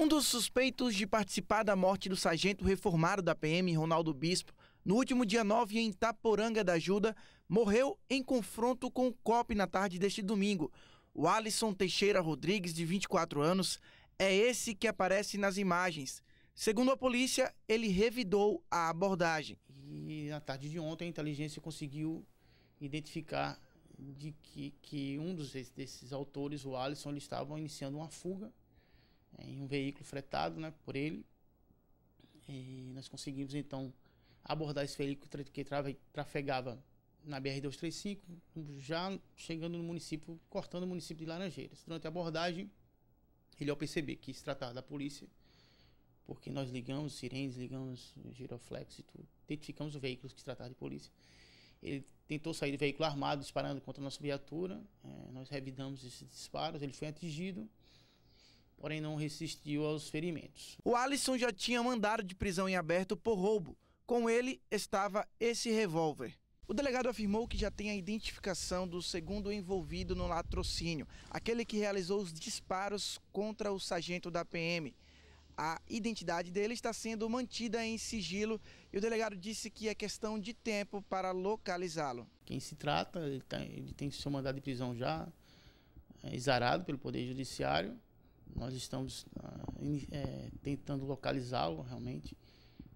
Um dos suspeitos de participar da morte do sargento reformado da PM, Ronaldo Bispo, no último dia 9 em Itaporanga da Ajuda, morreu em confronto com o COP na tarde deste domingo. O Alisson Teixeira Rodrigues, de 24 anos, é esse que aparece nas imagens. Segundo a polícia, ele revidou a abordagem. E na tarde de ontem, a inteligência conseguiu identificar de que, que um dos, desses autores, o Alisson, ele estava iniciando uma fuga é, em um veículo fretado né, por ele. E nós conseguimos então abordar esse veículo que trafegava na BR-235, já chegando no município, cortando o município de Laranjeiras. Durante a abordagem, ele ao perceber que se tratava da polícia, porque nós ligamos sirenes, ligamos giroflex e tudo, identificamos o veículo que se tratava de polícia. Ele tentou sair do veículo armado, disparando contra a nossa viatura. É, nós revidamos esses disparos. Ele foi atingido porém não resistiu aos ferimentos. O Alisson já tinha mandado de prisão em aberto por roubo. Com ele estava esse revólver. O delegado afirmou que já tem a identificação do segundo envolvido no latrocínio, aquele que realizou os disparos contra o sargento da PM. A identidade dele está sendo mantida em sigilo e o delegado disse que é questão de tempo para localizá-lo. Quem se trata, ele tá, tem, seu mandado de prisão já é, exarado pelo Poder Judiciário nós estamos é, tentando localizá-lo realmente.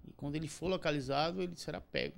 E quando ele for localizado, ele será pego.